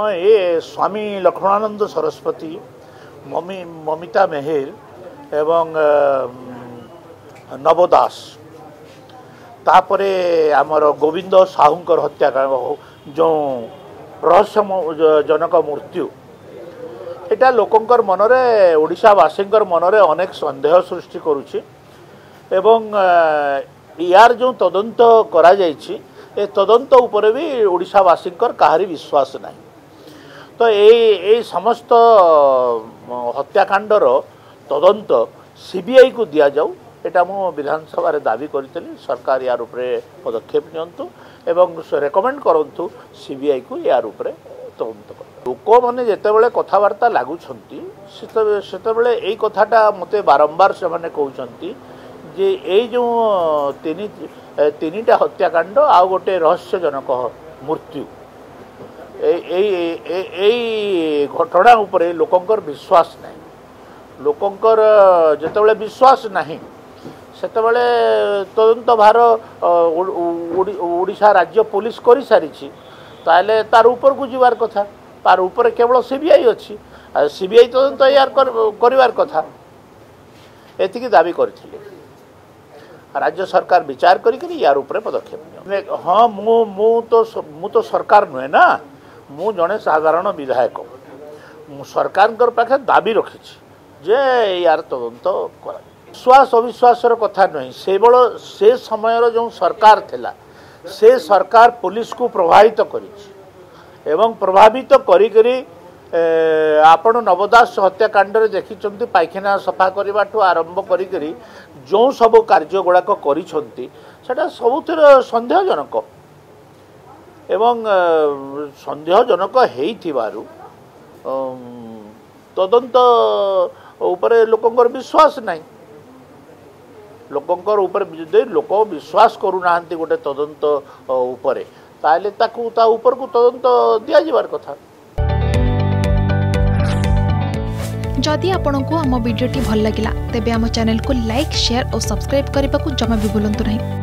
હા એ સ્વામી લક્ષ્મણાનંદ સરস্বতী মমি মমিতা মেহের এবং নব দাস ତାପରେ ଆମର ଗୋବିନ୍ଦ ସାହୁଙ୍କର ହତ୍ୟାକାଣ୍ଡ ଯେଉଁ ରହସ୍ୟଜନକ ମୃତ୍ୟୁ ଏଇଟା ଲୋକଙ୍କର ମନରେ ଓଡ଼ିଶାବାସୀଙ୍କର ମନରେ ଅନେକ ସନ୍ଦେହ ସୃଷ୍ଟି କରୁଛି ଏବଂ ୟାର ଯେଉଁ ତଦନ୍ତ କରାଯାଇଛି ଏ ତଦନ୍ତ ଉପରେ ବି ଓଡ଼ିଶାବାସୀଙ୍କର କାହାରି ବିଶ୍ୱାସ ନାହିଁ ତ ଏଇ ଏଇ ସମସ୍ତ ହତ୍ୟାକାଣ୍ଡର ତଦନ୍ତ ସିବିଆଇକୁ ଦିଆଯାଉ এটা মু বিধানসভার দাবি করেছিলি সরকার ইয়ার উপরে পদক্ষেপ নিয়ন্তু এবং রেকমেন্ড করন্তু সিবিআই কু ইয়ার উপরে তদন্ত লোক মানে যেতবে কথাবার্তা লাগুছেন সেতবে এই কথাটা মতো বারম্বার সে কৌন যে এই যে তিনটা হত্যাকাণ্ড আউ গোটে রহস্যজনক মৃত্যু এই ঘটনা উপরে লোকଙ୍କର ବିଶ୍ୱାସ ନାହିଁ ଲୋକଙ୍କର ଯେତେବେଳେ ବିଶ୍ୱାସ ନାହିଁ ସେତେବେଳେ ତଦନ୍ତ ଭାର ଓଡ଼ିଶା ରାଜ୍ୟ ପୋଲିସ କରିସାରିଛି ତାହେଲେ ତାର ଉପରକୁ ଯିବାର କଥା ତାର ଉପରେ କେବଳ ସିବିଆଇ ଅଛି ସିବିଆଇ ତଦନ୍ତ ଏହାର କରିବାର କଥା ଏତିକି ଦାବି କରିଥିଲେ ରାଜ୍ୟ ସରକାର ବିଚାର କରିକିରି ୟାର ଉପରେ ପଦକ୍ଷେପ ନିଅ ହଁ ମୁଁ ମୁଁ ତ ମୁଁ ତ ସରକାର ନୁହେଁ ନା ମୁଁ ଜଣେ ସାଧାରଣ ବିଧାୟକ ମୁଁ ସରକାରଙ୍କ ପାଖରେ ଦାବି ରଖିଛି ଯେ ଏହାର ତଦନ୍ତ କରାଯିବ ବିଶ୍ୱାସ ଅବିଶ୍ୱାସର କଥା ନୁହେଁ ସେବଳ ସେ ସମୟର ଯେଉଁ ସରକାର ଥିଲା ସେ ସରକାର ପୋଲିସକୁ ପ୍ରଭାବିତ କରିଛି ଏବଂ ପ୍ରଭାବିତ କରିକରି ଆପଣ ନବଦାସ ହତ୍ୟାକାଣ୍ଡରେ ଦେଖିଛନ୍ତି ପାଇଖାନା ସଫା କରିବାଠୁ ଆରମ୍ଭ କରିକରି ଯେଉଁ ସବୁ କାର୍ଯ୍ୟଗୁଡ଼ାକ କରିଛନ୍ତି ସେଇଟା ସବୁଥିରେ ସନ୍ଦେହଜନକ ଏବଂ ସନ୍ଦେହଜନକ ହେଇଥିବାରୁ ତଦନ୍ତ ଉପରେ ଲୋକଙ୍କର ବିଶ୍ୱାସ ନାହିଁ ଲୋକଙ୍କର ଉପରେ ଯଦି ଲୋକ ବିଶ୍ୱାସ କରୁନାହାନ୍ତି ଗୋଟେ ତଦନ୍ତ ଉପରେ ତାହେଲେ ତାକୁ ତା ଉପରକୁ ତଦନ୍ତ ଦିଆଯିବାର କଥା ଯଦି ଆପଣଙ୍କୁ ଆମ ଭିଡ଼ିଓଟି ଭଲ ଲାଗିଲା ତେବେ ଆମ ଚ୍ୟାନେଲକୁ ଲାଇକ୍ ସେୟାର ଓ ସବସ୍କ୍ରାଇବ୍ କରିବାକୁ ଜମା ବି ଭୁଲନ୍ତୁ ନାହିଁ